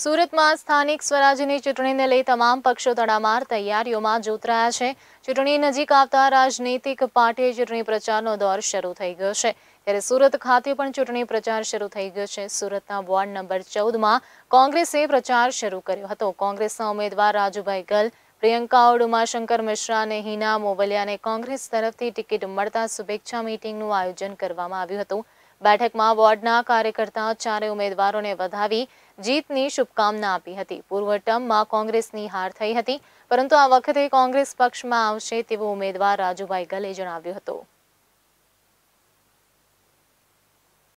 સુરતમાં સ્થાનિક સ્વરાજ્યની ચૂંટણીને લઈ તમામ પક્ષો તડામાર તૈયારીઓમાં જોતરાયા છે ચૂંટણી નજીક આવતા રાજનૈતિક પાર્ટીએ ચૂંટણી પ્રચારનો દોર શરૂ થઈ ગયો છે ત્યારે સુરત ખાતે પણ ચૂંટણી પ્રચાર શરૂ થઈ ગયો છે સુરતના વોર્ડ નંબર ચૌદમાં કોંગ્રેસે પ્રચાર શરૂ કર્યો હતો કોંગ્રેસના ઉમેદવાર રાજુભાઈ ગલ પ્રિયંકા ઉમાશંકર મિશ્રા અને હિના મોવલિયાને કોંગ્રેસ તરફથી ટિકિટ મળતા શુભેચ્છા મીટિંગનું આયોજન કરવામાં આવ્યું હતું બેઠકમાં વોર્ડના કાર્યકર્તા ચારે ઉમેદવારોને વધાવી જીતની શુભકામના આપી હતી પૂર્વ ટર્મમાં કોંગ્રેસની હાર થઈ હતી પરંતુ આ વખતે કોંગ્રેસ પક્ષમાં આવશે તેવો ઉમેદવાર રાજુભાઈ ગલે જણાવ્યું હતું